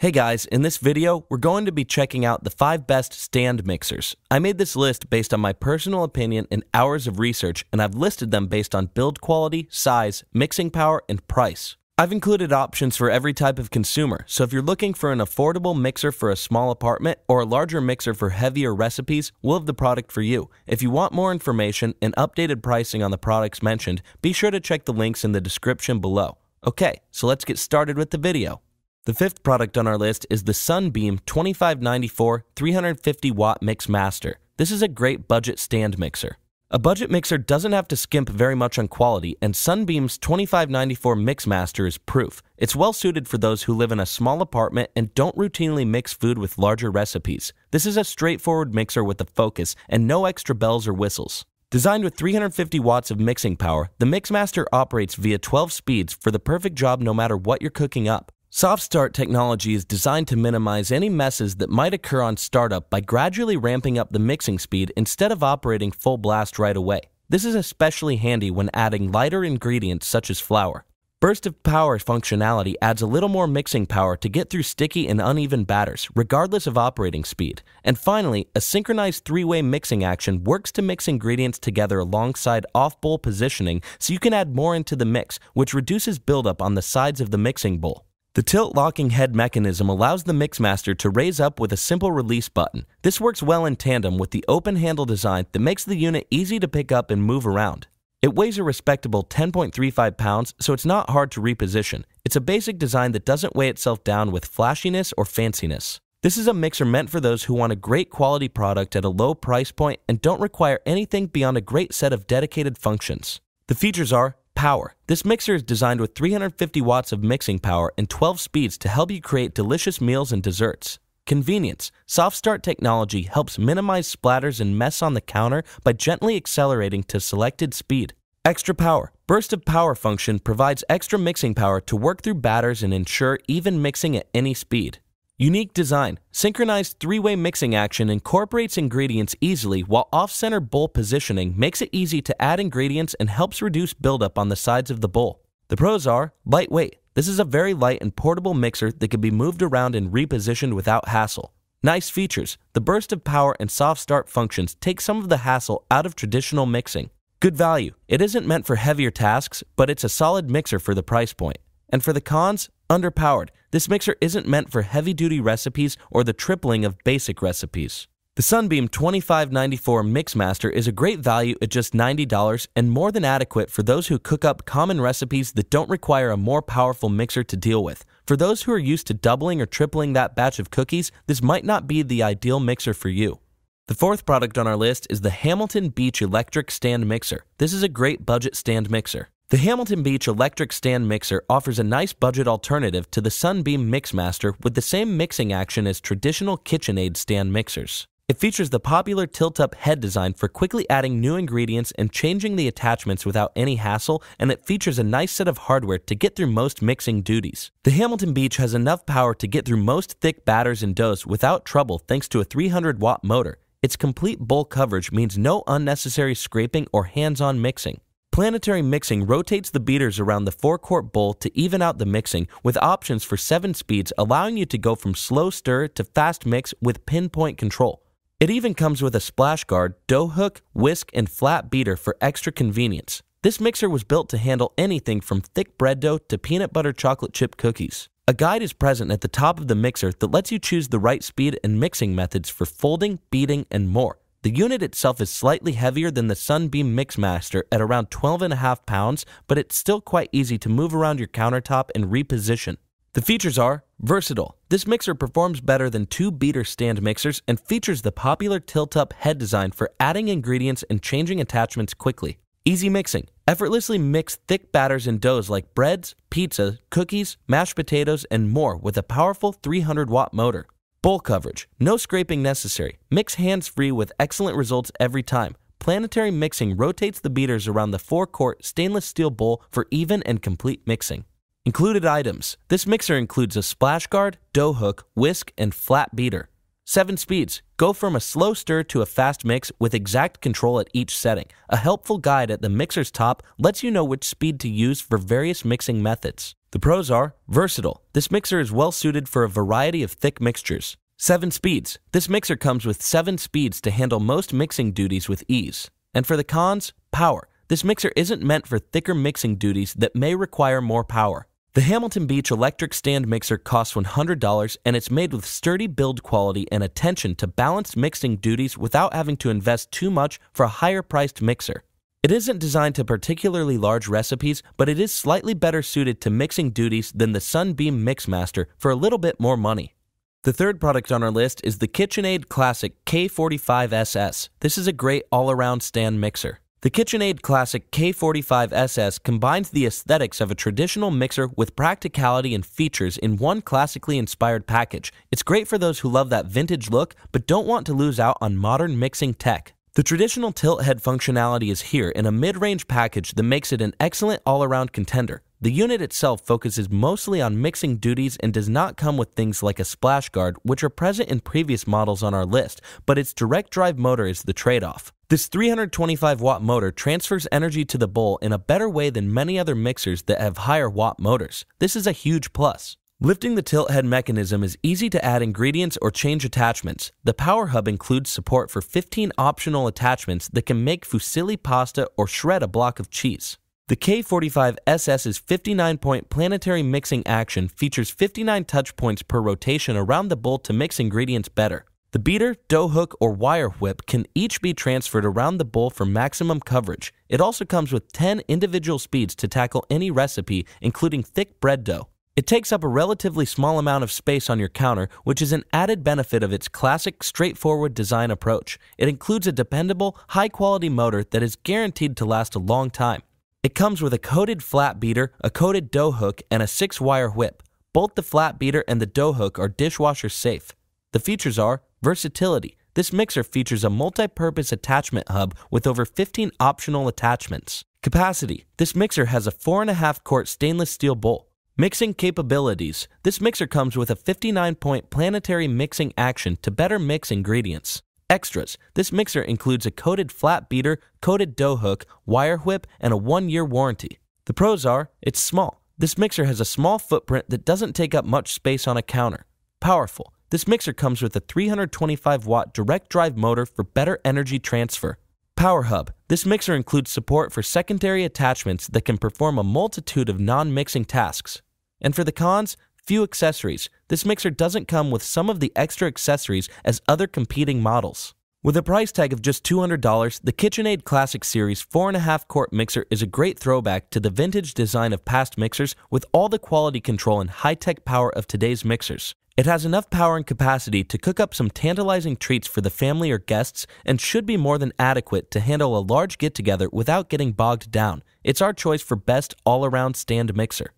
Hey guys, in this video, we're going to be checking out the 5 best stand mixers. I made this list based on my personal opinion and hours of research, and I've listed them based on build quality, size, mixing power, and price. I've included options for every type of consumer, so if you're looking for an affordable mixer for a small apartment or a larger mixer for heavier recipes, we'll have the product for you. If you want more information and updated pricing on the products mentioned, be sure to check the links in the description below. Okay, so let's get started with the video. The fifth product on our list is the Sunbeam 2594 350 watt Mix Master. This is a great budget stand mixer. A budget mixer doesn't have to skimp very much on quality, and Sunbeam's 2594 Mix Master is proof. It's well suited for those who live in a small apartment and don't routinely mix food with larger recipes. This is a straightforward mixer with a focus and no extra bells or whistles. Designed with 350 watts of mixing power, the Mixmaster operates via 12 speeds for the perfect job no matter what you're cooking up. Soft start technology is designed to minimize any messes that might occur on startup by gradually ramping up the mixing speed instead of operating full blast right away. This is especially handy when adding lighter ingredients such as flour. Burst of power functionality adds a little more mixing power to get through sticky and uneven batters, regardless of operating speed. And finally, a synchronized three-way mixing action works to mix ingredients together alongside off-bowl positioning so you can add more into the mix, which reduces buildup on the sides of the mixing bowl. The tilt locking head mechanism allows the Mixmaster to raise up with a simple release button. This works well in tandem with the open handle design that makes the unit easy to pick up and move around. It weighs a respectable 10.35 pounds, so it's not hard to reposition. It's a basic design that doesn't weigh itself down with flashiness or fanciness. This is a mixer meant for those who want a great quality product at a low price point and don't require anything beyond a great set of dedicated functions. The features are Power. This mixer is designed with 350 watts of mixing power and 12 speeds to help you create delicious meals and desserts. Convenience. Soft Start technology helps minimize splatters and mess on the counter by gently accelerating to selected speed. Extra power. Burst of power function provides extra mixing power to work through batters and ensure even mixing at any speed. Unique design, synchronized three-way mixing action incorporates ingredients easily while off-center bowl positioning makes it easy to add ingredients and helps reduce buildup on the sides of the bowl. The pros are lightweight. This is a very light and portable mixer that can be moved around and repositioned without hassle. Nice features. The burst of power and soft start functions take some of the hassle out of traditional mixing. Good value. It isn't meant for heavier tasks, but it's a solid mixer for the price point. And for the cons, underpowered. This mixer isn't meant for heavy duty recipes or the tripling of basic recipes. The Sunbeam 2594 Mixmaster is a great value at just $90 and more than adequate for those who cook up common recipes that don't require a more powerful mixer to deal with. For those who are used to doubling or tripling that batch of cookies, this might not be the ideal mixer for you. The fourth product on our list is the Hamilton Beach Electric Stand Mixer. This is a great budget stand mixer. The Hamilton Beach electric stand mixer offers a nice budget alternative to the Sunbeam Mixmaster with the same mixing action as traditional KitchenAid stand mixers. It features the popular tilt-up head design for quickly adding new ingredients and changing the attachments without any hassle, and it features a nice set of hardware to get through most mixing duties. The Hamilton Beach has enough power to get through most thick batters and doughs without trouble thanks to a 300-watt motor. Its complete bowl coverage means no unnecessary scraping or hands-on mixing. Planetary mixing rotates the beaters around the four-quart bowl to even out the mixing with options for seven speeds allowing you to go from slow stir to fast mix with pinpoint control. It even comes with a splash guard, dough hook, whisk, and flat beater for extra convenience. This mixer was built to handle anything from thick bread dough to peanut butter chocolate chip cookies. A guide is present at the top of the mixer that lets you choose the right speed and mixing methods for folding, beating, and more. The unit itself is slightly heavier than the Sunbeam Mixmaster at around 12.5 pounds, but it's still quite easy to move around your countertop and reposition. The features are versatile. This mixer performs better than two beater stand mixers and features the popular tilt up head design for adding ingredients and changing attachments quickly. Easy mixing. Effortlessly mix thick batters and doughs like breads, pizza, cookies, mashed potatoes, and more with a powerful 300 watt motor. Bowl coverage, no scraping necessary. Mix hands free with excellent results every time. Planetary Mixing rotates the beaters around the four quart stainless steel bowl for even and complete mixing. Included items this mixer includes a splash guard, dough hook, whisk, and flat beater. 7 speeds go from a slow stir to a fast mix with exact control at each setting. A helpful guide at the mixer's top lets you know which speed to use for various mixing methods. The pros are versatile. This mixer is well suited for a variety of thick mixtures. 7 speeds. This mixer comes with 7 speeds to handle most mixing duties with ease. And for the cons, power. This mixer isn't meant for thicker mixing duties that may require more power. The Hamilton Beach electric stand mixer costs $100 and it's made with sturdy build quality and attention to balanced mixing duties without having to invest too much for a higher priced mixer. It isn't designed to particularly large recipes, but it is slightly better suited to mixing duties than the Sunbeam Mixmaster for a little bit more money. The third product on our list is the KitchenAid Classic K45SS. This is a great all-around stand mixer. The KitchenAid Classic K45SS combines the aesthetics of a traditional mixer with practicality and features in one classically inspired package. It's great for those who love that vintage look but don't want to lose out on modern mixing tech. The traditional tilt head functionality is here in a mid range package that makes it an excellent all around contender. The unit itself focuses mostly on mixing duties and does not come with things like a splash guard, which are present in previous models on our list, but its direct drive motor is the trade off. This 325 watt motor transfers energy to the bowl in a better way than many other mixers that have higher watt motors. This is a huge plus. Lifting the tilt head mechanism is easy to add ingredients or change attachments. The Power Hub includes support for 15 optional attachments that can make fusilli pasta or shred a block of cheese. The K45SS's 59-point planetary mixing action features 59 touch points per rotation around the bowl to mix ingredients better. The beater, dough hook, or wire whip can each be transferred around the bowl for maximum coverage. It also comes with 10 individual speeds to tackle any recipe, including thick bread dough. It takes up a relatively small amount of space on your counter, which is an added benefit of its classic, straightforward design approach. It includes a dependable, high quality motor that is guaranteed to last a long time. It comes with a coated flat beater, a coated dough hook, and a six wire whip. Both the flat beater and the dough hook are dishwasher safe. The features are versatility. This mixer features a multi purpose attachment hub with over 15 optional attachments. Capacity. This mixer has a 4.5 quart stainless steel bowl. Mixing capabilities. This mixer comes with a 59-point planetary mixing action to better mix ingredients. Extras. This mixer includes a coated flat beater, coated dough hook, wire whip, and a one-year warranty. The pros are, it's small. This mixer has a small footprint that doesn't take up much space on a counter. Powerful. This mixer comes with a 325 watt direct drive motor for better energy transfer. Power Hub. This mixer includes support for secondary attachments that can perform a multitude of non mixing tasks. And for the cons, few accessories. This mixer doesn't come with some of the extra accessories as other competing models. With a price tag of just $200, the KitchenAid Classic Series 4.5 quart mixer is a great throwback to the vintage design of past mixers with all the quality control and high tech power of today's mixers. It has enough power and capacity to cook up some tantalizing treats for the family or guests and should be more than adequate to handle a large get together without getting bogged down. It's our choice for best all around stand mixer.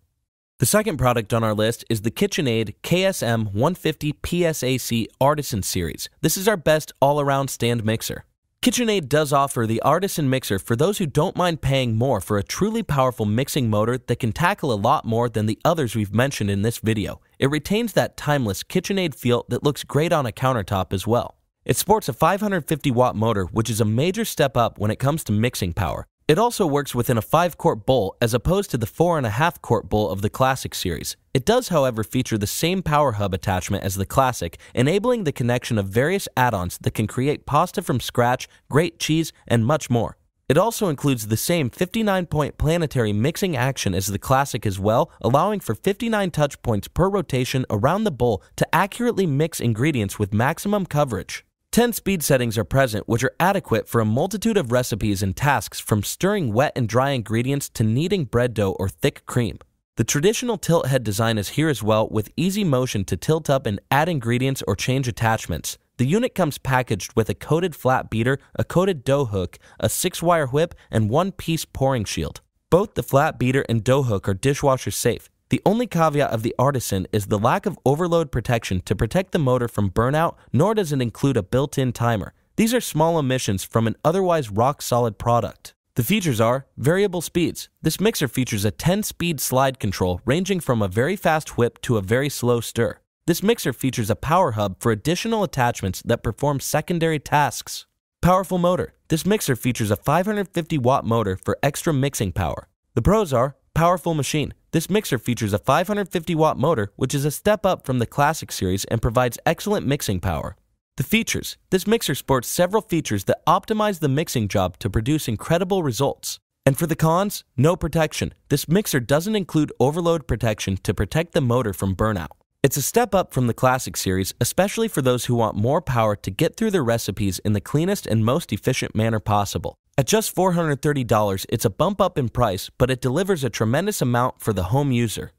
The second product on our list is the KitchenAid KSM 150 PSAC Artisan Series. This is our best all around stand mixer. KitchenAid does offer the Artisan Mixer for those who don't mind paying more for a truly powerful mixing motor that can tackle a lot more than the others we've mentioned in this video. It retains that timeless KitchenAid feel that looks great on a countertop as well. It sports a 550 watt motor, which is a major step up when it comes to mixing power. It also works within a 5 quart bowl as opposed to the 4.5 quart bowl of the Classic series. It does, however, feature the same power hub attachment as the Classic, enabling the connection of various add ons that can create pasta from scratch, grate cheese, and much more. It also includes the same 59 point planetary mixing action as the Classic as well, allowing for 59 touch points per rotation around the bowl to accurately mix ingredients with maximum coverage. 10 speed settings are present, which are adequate for a multitude of recipes and tasks from stirring wet and dry ingredients to kneading bread dough or thick cream. The traditional tilt head design is here as well with easy motion to tilt up and add ingredients or change attachments. The unit comes packaged with a coated flat beater, a coated dough hook, a six wire whip, and one piece pouring shield. Both the flat beater and dough hook are dishwasher safe, the only caveat of the Artisan is the lack of overload protection to protect the motor from burnout, nor does it include a built-in timer. These are small omissions from an otherwise rock-solid product. The features are variable speeds. This mixer features a 10-speed slide control ranging from a very fast whip to a very slow stir. This mixer features a power hub for additional attachments that perform secondary tasks. Powerful motor. This mixer features a 550 watt motor for extra mixing power. The pros are powerful machine. This mixer features a 550 watt motor, which is a step up from the Classic series and provides excellent mixing power. The features This mixer sports several features that optimize the mixing job to produce incredible results. And for the cons, no protection. This mixer doesn't include overload protection to protect the motor from burnout. It's a step up from the Classic series, especially for those who want more power to get through their recipes in the cleanest and most efficient manner possible. At just $430, it's a bump up in price, but it delivers a tremendous amount for the home user.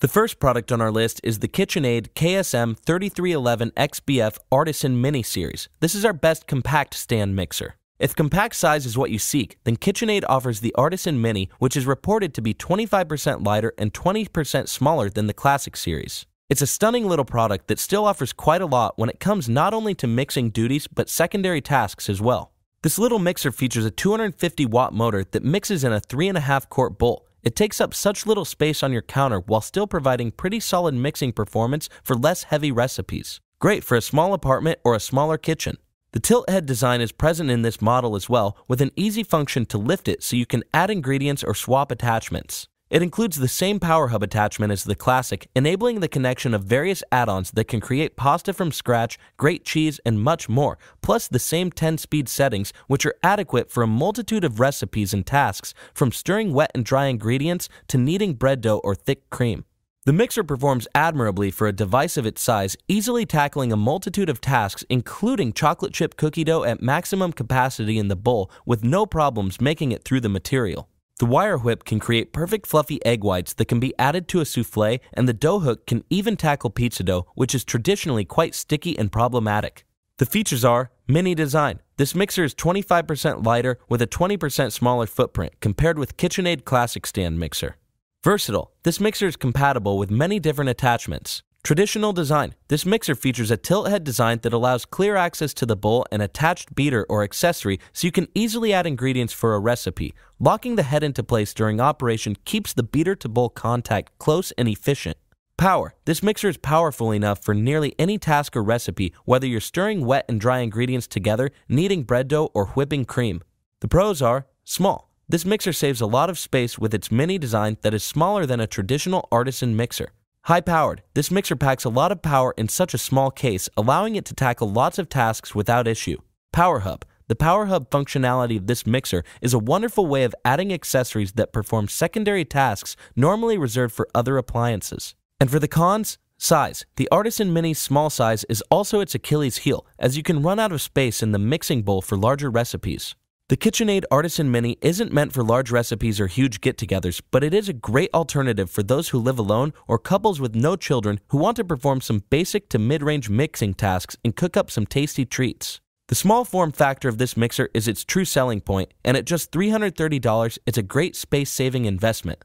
The first product on our list is the KitchenAid KSM 3311 XBF Artisan Mini Series. This is our best compact stand mixer. If compact size is what you seek, then KitchenAid offers the Artisan Mini, which is reported to be 25% lighter and 20% smaller than the Classic Series. It's a stunning little product that still offers quite a lot when it comes not only to mixing duties, but secondary tasks as well. This little mixer features a 250 watt motor that mixes in a 3.5 quart bowl. It takes up such little space on your counter while still providing pretty solid mixing performance for less heavy recipes. Great for a small apartment or a smaller kitchen. The tilt head design is present in this model as well, with an easy function to lift it so you can add ingredients or swap attachments. It includes the same power hub attachment as the classic, enabling the connection of various add-ons that can create pasta from scratch, great cheese, and much more, plus the same 10-speed settings which are adequate for a multitude of recipes and tasks, from stirring wet and dry ingredients to kneading bread dough or thick cream. The mixer performs admirably for a device of its size, easily tackling a multitude of tasks, including chocolate chip cookie dough at maximum capacity in the bowl with no problems making it through the material. The wire whip can create perfect fluffy egg whites that can be added to a souffle, and the dough hook can even tackle pizza dough, which is traditionally quite sticky and problematic. The features are mini design. This mixer is 25% lighter with a 20% smaller footprint compared with KitchenAid Classic Stand Mixer. Versatile. This mixer is compatible with many different attachments. Traditional design. This mixer features a tilt head design that allows clear access to the bowl and attached beater or accessory so you can easily add ingredients for a recipe. Locking the head into place during operation keeps the beater to bowl contact close and efficient. Power. This mixer is powerful enough for nearly any task or recipe, whether you're stirring wet and dry ingredients together, kneading bread dough, or whipping cream. The pros are small. This mixer saves a lot of space with its mini design that is smaller than a traditional artisan mixer. High powered, this mixer packs a lot of power in such a small case, allowing it to tackle lots of tasks without issue. Power Hub. The Power Hub functionality of this mixer is a wonderful way of adding accessories that perform secondary tasks normally reserved for other appliances. And for the cons, size. The Artisan Mini's small size is also its Achilles heel, as you can run out of space in the mixing bowl for larger recipes. The KitchenAid Artisan Mini isn't meant for large recipes or huge get togethers, but it is a great alternative for those who live alone or couples with no children who want to perform some basic to mid range mixing tasks and cook up some tasty treats. The small form factor of this mixer is its true selling point, and at just $330, it's a great space saving investment.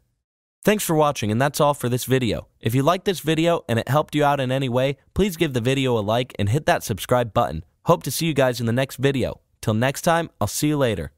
Thanks for watching, and that's all for this video. If you liked this video and it helped you out in any way, please give the video a like and hit that subscribe button. Hope to see you guys in the next video. Till next time, I'll see you later.